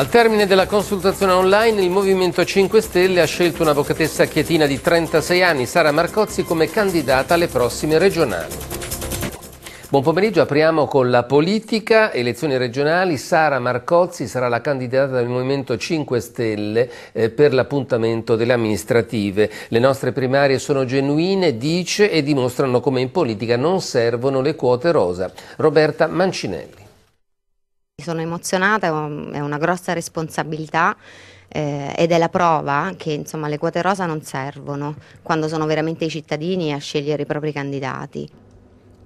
Al termine della consultazione online il Movimento 5 Stelle ha scelto un'avvocatessa chietina di 36 anni, Sara Marcozzi, come candidata alle prossime regionali. Buon pomeriggio, apriamo con la politica, elezioni regionali, Sara Marcozzi sarà la candidata del Movimento 5 Stelle eh, per l'appuntamento delle amministrative. Le nostre primarie sono genuine, dice, e dimostrano come in politica non servono le quote rosa. Roberta Mancinelli. Sono emozionata, è una grossa responsabilità eh, ed è la prova che insomma, le quote rosa non servono quando sono veramente i cittadini a scegliere i propri candidati.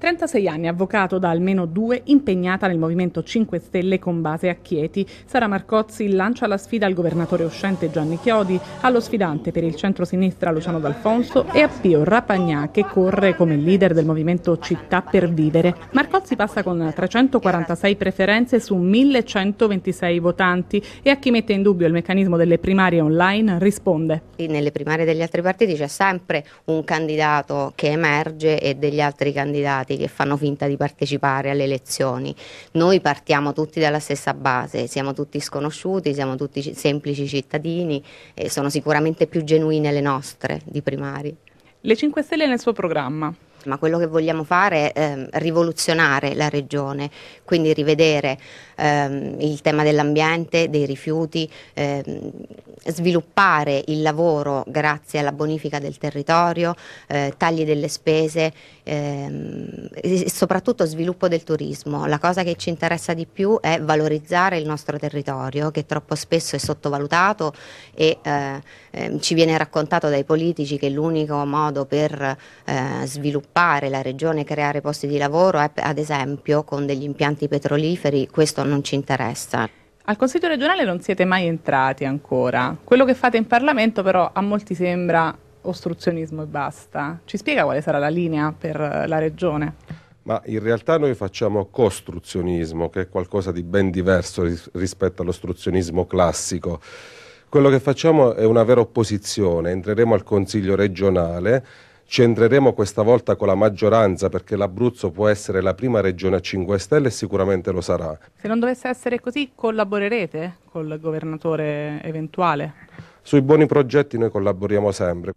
36 anni, avvocato da almeno due, impegnata nel Movimento 5 Stelle con base a Chieti. Sara Marcozzi lancia la sfida al governatore uscente Gianni Chiodi, allo sfidante per il centro-sinistra Luciano D'Alfonso e a Pio Rapagnà che corre come leader del Movimento Città per Vivere. Marcozzi passa con 346 preferenze su 1126 votanti e a chi mette in dubbio il meccanismo delle primarie online risponde. Nelle primarie degli altri partiti c'è sempre un candidato che emerge e degli altri candidati candidati che fanno finta di partecipare alle elezioni. Noi partiamo tutti dalla stessa base, siamo tutti sconosciuti, siamo tutti semplici cittadini e sono sicuramente più genuine le nostre di primari. Le 5 Stelle nel suo programma ma quello che vogliamo fare è ehm, rivoluzionare la regione, quindi rivedere ehm, il tema dell'ambiente, dei rifiuti, ehm, sviluppare il lavoro grazie alla bonifica del territorio, eh, tagli delle spese e soprattutto sviluppo del turismo. La cosa che ci interessa di più è valorizzare il nostro territorio che troppo spesso è sottovalutato e eh, ci viene raccontato dai politici che l'unico modo per eh, sviluppare sviluppare la regione, creare posti di lavoro, eh, ad esempio con degli impianti petroliferi, questo non ci interessa. Al Consiglio regionale non siete mai entrati ancora, quello che fate in Parlamento però a molti sembra ostruzionismo e basta. Ci spiega quale sarà la linea per la regione? ma in realtà noi facciamo costruzionismo, che è qualcosa di ben diverso rispetto all'ostruzionismo classico. Quello che facciamo è una vera opposizione, entreremo al Consiglio regionale Centreremo questa volta con la maggioranza perché l'Abruzzo può essere la prima regione a 5 Stelle e sicuramente lo sarà. Se non dovesse essere così, collaborerete col governatore eventuale? Sui buoni progetti noi collaboriamo sempre.